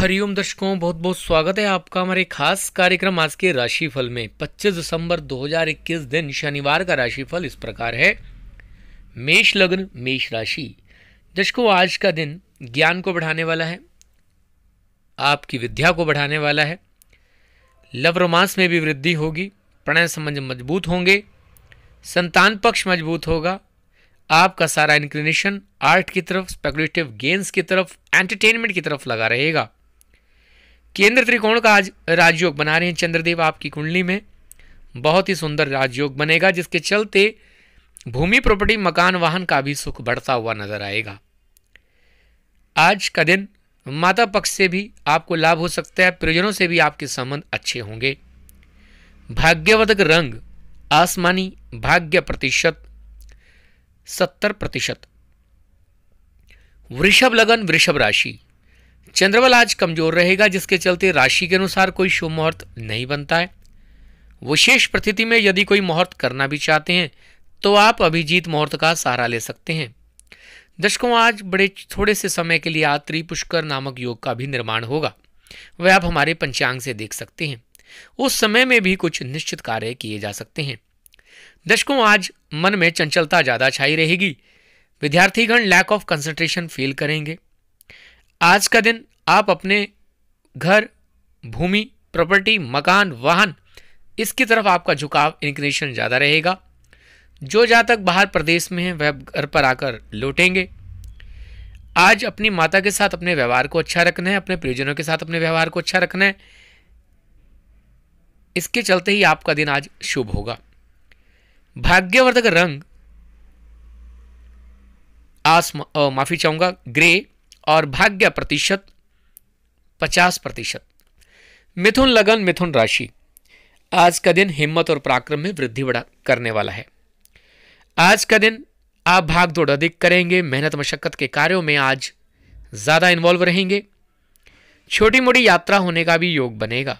हरिओम दर्शकों बहुत बहुत स्वागत है आपका हमारे खास कार्यक्रम आज के राशिफल में 25 दिसंबर 2021 दिन शनिवार का राशिफल इस प्रकार है मेष लग्न मेष राशि दर्शकों आज का दिन ज्ञान को बढ़ाने वाला है आपकी विद्या को बढ़ाने वाला है लव रोमांस में भी वृद्धि होगी प्रणय संबंध मजबूत होंगे संतान पक्ष मजबूत होगा आपका सारा इंक्लिनेशन आर्ट की तरफ स्पेकुलेटिव गेम्स की तरफ एंटरटेनमेंट की तरफ लगा रहेगा केंद्र त्रिकोण का आज राजयोग बना रहे हैं चंद्रदेव आपकी कुंडली में बहुत ही सुंदर राजयोग बनेगा जिसके चलते भूमि प्रॉपर्टी मकान वाहन का भी सुख बढ़ता हुआ नजर आएगा आज का दिन माता पक्ष से भी आपको लाभ हो सकता है प्रियजनों से भी आपके संबंध अच्छे होंगे भाग्यवधक रंग आसमानी भाग्य प्रतिशत सत्तर प्रतिशत वृषभ लगन वृषभ राशि चंद्रबल आज कमजोर रहेगा जिसके चलते राशि के अनुसार कोई शुभ मुहूर्त नहीं बनता है विशेष प्रथिति में यदि कोई मुहूर्त करना भी चाहते हैं तो आप अभिजीत मुहूर्त का सहारा ले सकते हैं दर्शकों आज बड़े थोड़े से समय के लिए आत्री पुष्कर नामक योग का भी निर्माण होगा वह आप हमारे पंचांग से देख सकते हैं उस समय में भी कुछ निश्चित कार्य किए जा सकते हैं दर्शकों आज मन में चंचलता ज़्यादा छाई रहेगी विद्यार्थीगण लैक ऑफ कंसंट्रेशन फील करेंगे आज का दिन आप अपने घर भूमि प्रॉपर्टी मकान वाहन इसकी तरफ आपका झुकाव इंक्रेशन ज़्यादा रहेगा जो जातक बाहर प्रदेश में हैं वह घर पर आकर लौटेंगे आज अपनी माता के साथ अपने व्यवहार को अच्छा रखना है अपने प्रियजनों के साथ अपने व्यवहार को अच्छा रखना है इसके चलते ही आपका दिन आज शुभ होगा भाग्यवर्धक रंग आसमा माफ़ी चाहूंगा ग्रे और भाग्य प्रतिशत पचास प्रतिशत मिथुन लगन मिथुन राशि आज का दिन हिम्मत और पराक्रम में वृद्धि बढ़ा करने वाला है आज का दिन आप भाग दौड़ अधिक करेंगे मेहनत मशक्क़त के कार्यों में आज ज़्यादा इन्वॉल्व रहेंगे छोटी मोटी यात्रा होने का भी योग बनेगा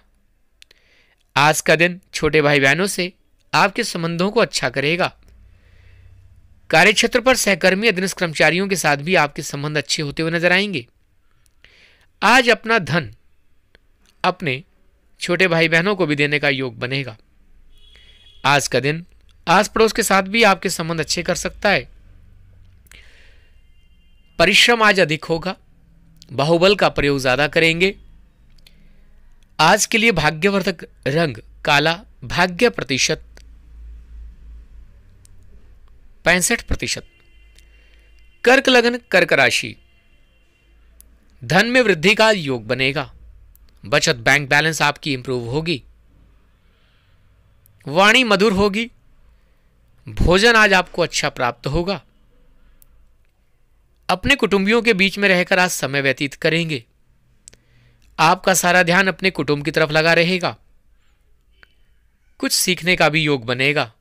आज का दिन छोटे भाई बहनों से आपके संबंधों को अच्छा करेगा कार्य क्षेत्र पर सहकर्मी अधीनस्थ कर्मचारियों के साथ भी आपके संबंध अच्छे होते हुए नजर आएंगे आज अपना धन अपने छोटे भाई बहनों को भी देने का योग बनेगा आज का दिन आस पड़ोस के साथ भी आपके संबंध अच्छे कर सकता है परिश्रम आज अधिक होगा बाहुबल का प्रयोग ज्यादा करेंगे आज के लिए भाग्यवर्धक रंग काला भाग्य प्रतिशत पैंसठ प्रतिशत कर्क लगन कर्क राशि धन में वृद्धि का योग बनेगा बचत बैंक बैलेंस आपकी इंप्रूव होगी वाणी मधुर होगी भोजन आज आपको अच्छा प्राप्त होगा अपने कुटुंबियों के बीच में रहकर आज समय व्यतीत करेंगे आपका सारा ध्यान अपने कुटुंब की तरफ लगा रहेगा कुछ सीखने का भी योग बनेगा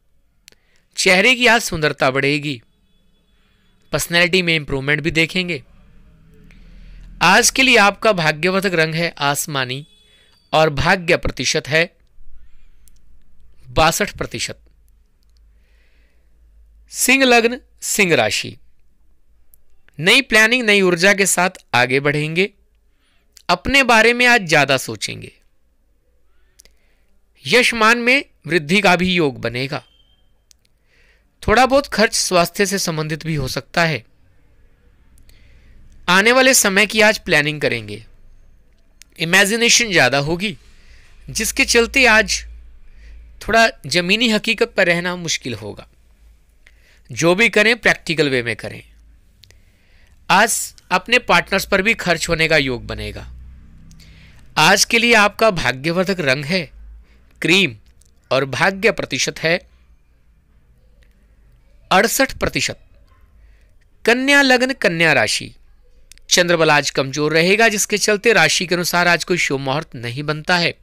चेहरे की आज सुंदरता बढ़ेगी पर्सनैलिटी में इंप्रूवमेंट भी देखेंगे आज के लिए आपका भाग्यवर्धक रंग है आसमानी और भाग्य प्रतिशत है बासठ प्रतिशत सिंह लग्न सिंह राशि नई प्लानिंग नई ऊर्जा के साथ आगे बढ़ेंगे अपने बारे में आज ज्यादा सोचेंगे यशमान में वृद्धि का भी योग बनेगा थोड़ा बहुत खर्च स्वास्थ्य से संबंधित भी हो सकता है आने वाले समय की आज प्लानिंग करेंगे इमेजिनेशन ज़्यादा होगी जिसके चलते आज थोड़ा ज़मीनी हकीकत पर रहना मुश्किल होगा जो भी करें प्रैक्टिकल वे में करें आज अपने पार्टनर्स पर भी खर्च होने का योग बनेगा आज के लिए आपका भाग्यवर्धक रंग है क्रीम और भाग्य प्रतिशत है अड़सठ प्रतिशत कन्या लग्न कन्या राशि चंद्रबल आज कमजोर रहेगा जिसके चलते राशि के अनुसार आज कोई शुभ मुहूर्त नहीं बनता है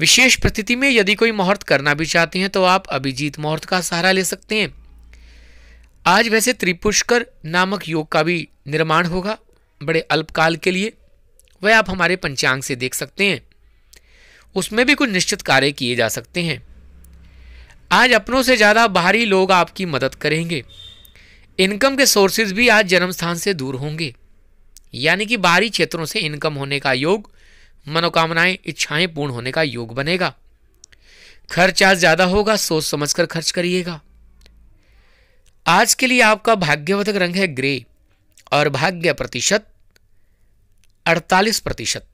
विशेष प्रस्थिति में यदि कोई मुहूर्त करना भी चाहते हैं तो आप अभिजीत मुहूर्त का सहारा ले सकते हैं आज वैसे त्रिपुष्कर नामक योग का भी निर्माण होगा बड़े अल्पकाल के लिए वह आप हमारे पंचांग से देख सकते हैं उसमें भी कुछ निश्चित कार्य किए जा सकते हैं आज अपनों से ज़्यादा बाहरी लोग आपकी मदद करेंगे इनकम के सोर्सेज भी आज जन्म स्थान से दूर होंगे यानी कि बाहरी क्षेत्रों से इनकम होने का योग मनोकामनाएं इच्छाएं पूर्ण होने का योग बनेगा खर्च आज ज़्यादा होगा सोच समझकर खर्च करिएगा आज के लिए आपका भाग्यवर्धक रंग है ग्रे और भाग्य प्रतिशत 48 प्रतिशत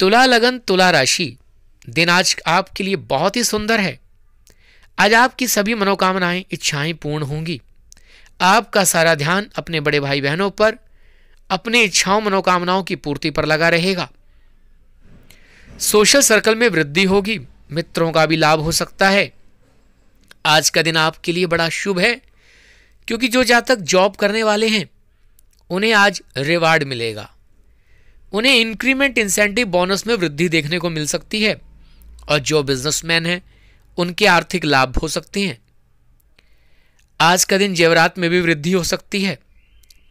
तुला लगन तुला राशि दिन आज आपके लिए बहुत ही सुंदर है आज आपकी सभी मनोकामनाएं इच्छाएं पूर्ण होंगी आपका सारा ध्यान अपने बड़े भाई बहनों पर अपने इच्छाओं मनोकामनाओं की पूर्ति पर लगा रहेगा सोशल सर्कल में वृद्धि होगी मित्रों का भी लाभ हो सकता है आज का दिन आपके लिए बड़ा शुभ है क्योंकि जो जातक जॉब करने वाले हैं उन्हें आज रिवार्ड मिलेगा उन्हें इंक्रीमेंट इंसेंटिव बोनस में वृद्धि देखने को मिल सकती है और जो बिजनेसमैन हैं उनके आर्थिक लाभ हो सकते हैं आज का दिन जेवरात में भी वृद्धि हो सकती है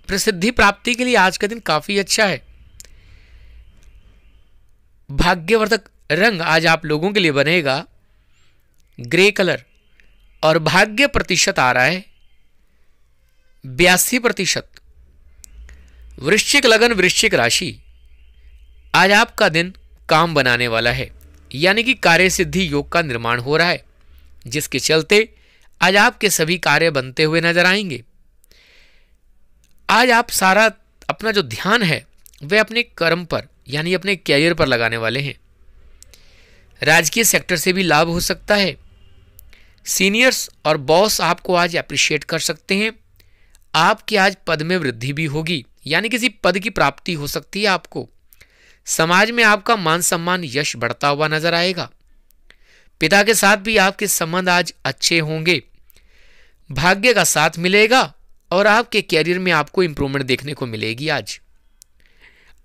प्रसिद्धि प्राप्ति के लिए आज का दिन काफी अच्छा है भाग्यवर्धक रंग आज आप लोगों के लिए बनेगा ग्रे कलर और भाग्य प्रतिशत आ रहा है बयासी प्रतिशत वृश्चिक लगन वृश्चिक राशि आज आपका दिन काम बनाने वाला है यानी कि कार्य सिद्धि योग का निर्माण हो रहा है जिसके चलते आज आपके सभी कार्य बनते हुए नजर आएंगे आज आप सारा अपना जो ध्यान है वह अपने कर्म पर यानी अपने कैरियर पर लगाने वाले हैं राजकीय सेक्टर से भी लाभ हो सकता है सीनियर्स और बॉस आपको आज अप्रिशिएट कर सकते हैं आपके आज पद में वृद्धि भी होगी यानी किसी पद की प्राप्ति हो सकती है आपको समाज में आपका मान सम्मान यश बढ़ता हुआ नजर आएगा पिता के साथ भी आपके संबंध आज अच्छे होंगे भाग्य का साथ मिलेगा और आपके कैरियर में आपको इंप्रूवमेंट देखने को मिलेगी आज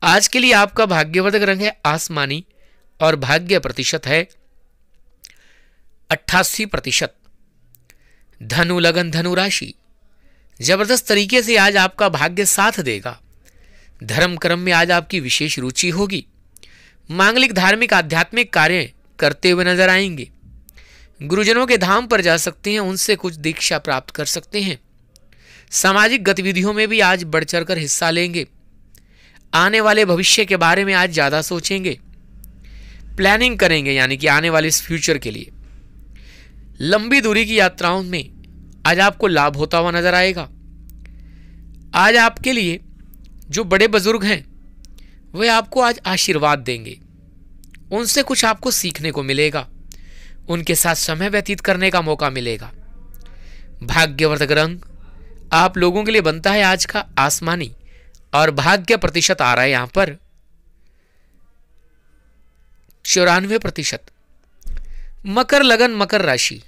आज के लिए आपका भाग्यवर्धक रंग है आसमानी और भाग्य प्रतिशत है अट्ठासी प्रतिशत धनु लगन धनु राशि जबरदस्त तरीके से आज आपका भाग्य साथ देगा धर्म कर्म में आज आपकी विशेष रुचि होगी मांगलिक धार्मिक आध्यात्मिक कार्य करते हुए नजर आएंगे गुरुजनों के धाम पर जा सकते हैं उनसे कुछ दीक्षा प्राप्त कर सकते हैं सामाजिक गतिविधियों में भी आज बढ़ चढ़ कर हिस्सा लेंगे आने वाले भविष्य के बारे में आज ज़्यादा सोचेंगे प्लानिंग करेंगे यानी कि आने वाले इस फ्यूचर के लिए लंबी दूरी की यात्राओं में आज आपको लाभ होता हुआ नजर आएगा आज आपके लिए जो बड़े बुज़ुर्ग हैं वे आपको आज आशीर्वाद देंगे उनसे कुछ आपको सीखने को मिलेगा उनके साथ समय व्यतीत करने का मौका मिलेगा भाग्यवर्धक रंग आप लोगों के लिए बनता है आज का आसमानी और भाग्य प्रतिशत आ रहा है यहां पर चौरानवे प्रतिशत मकर लगन मकर राशि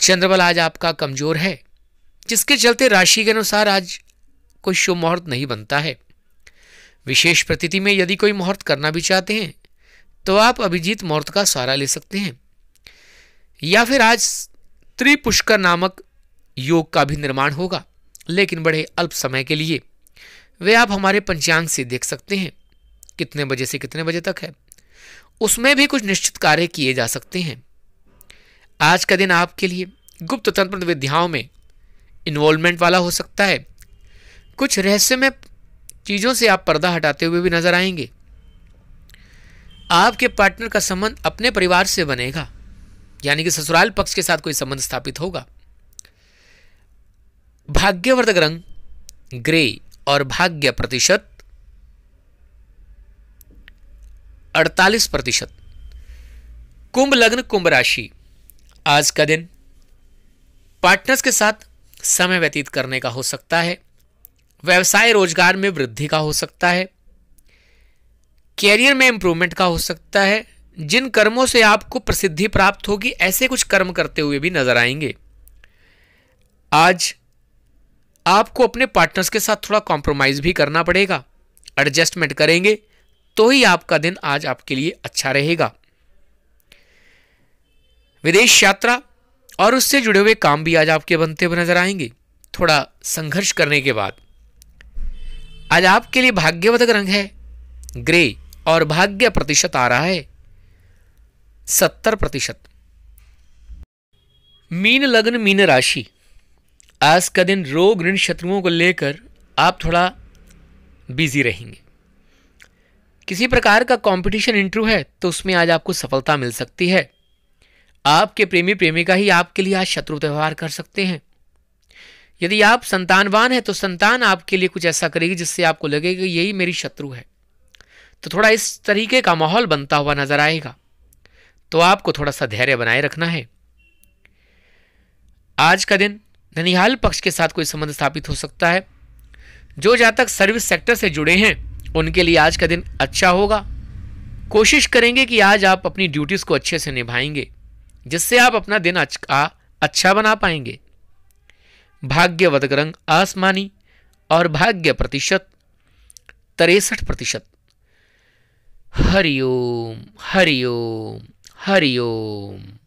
चंद्रबल आज आपका कमजोर है जिसके चलते राशि के अनुसार आज कोई शुभ मुहूर्त नहीं बनता है विशेष प्रतिथि में यदि कोई मुहूर्त करना भी चाहते हैं तो आप अभिजीत मुहूर्त का सहारा ले सकते हैं या फिर आज त्रिपुष्कर नामक योग का भी निर्माण होगा लेकिन बड़े अल्प समय के लिए वे आप हमारे पंचांग से देख सकते हैं कितने बजे से कितने बजे तक है उसमें भी कुछ निश्चित कार्य किए जा सकते हैं आज का दिन आपके लिए गुप्त तंत्र विद्याओं में इन्वॉल्वमेंट वाला हो सकता है कुछ रहस्यमय चीज़ों से आप पर्दा हटाते हुए भी नजर आएंगे आपके पार्टनर का संबंध अपने परिवार से बनेगा यानी कि ससुराल पक्ष के साथ कोई संबंध स्थापित होगा भाग्यवर्धक रंग ग्रे और भाग्य प्रतिशत 48 प्रतिशत कुंभ लग्न कुंभ राशि आज का दिन पार्टनर्स के साथ समय व्यतीत करने का हो सकता है व्यवसाय रोजगार में वृद्धि का हो सकता है कैरियर में इंप्रूवमेंट का हो सकता है जिन कर्मों से आपको प्रसिद्धि प्राप्त होगी ऐसे कुछ कर्म करते हुए भी नजर आएंगे आज आपको अपने पार्टनर्स के साथ थोड़ा कॉम्प्रोमाइज भी करना पड़ेगा एडजस्टमेंट करेंगे तो ही आपका दिन आज आपके लिए अच्छा रहेगा विदेश यात्रा और उससे जुड़े हुए काम भी आज आपके बनते हुए नजर आएंगे थोड़ा संघर्ष करने के बाद आज आपके लिए भाग्यवधक रंग है ग्रे और भाग्य प्रतिशत आ रहा है सत्तर प्रतिशत मीन लग्न मीन राशि आज का दिन रोग ऋण शत्रुओं को लेकर आप थोड़ा बिजी रहेंगे किसी प्रकार का कंपटीशन इंटरव्यू है तो उसमें आज आपको सफलता मिल सकती है आपके प्रेमी प्रेमिका ही आपके लिए आज शत्रु व्यवहार कर सकते हैं यदि आप संतानवान हैं तो संतान आपके लिए कुछ ऐसा करेगी जिससे आपको लगेगा यही मेरी शत्रु है तो थोड़ा इस तरीके का माहौल बनता हुआ नजर आएगा तो आपको थोड़ा सा धैर्य बनाए रखना है आज का दिन ननिहाल पक्ष के साथ कोई संबंध स्थापित हो सकता है जो जातक सर्विस सेक्टर से जुड़े हैं उनके लिए आज का दिन अच्छा होगा कोशिश करेंगे कि आज आप अपनी ड्यूटीज़ को अच्छे से निभाएंगे जिससे आप अपना दिन अच्छा अच्छा बना पाएंगे भाग्यवदक रंग आसमानी और भाग्य प्रतिशत तिरसठ प्रतिशत हरिओम हरिओम हरिओम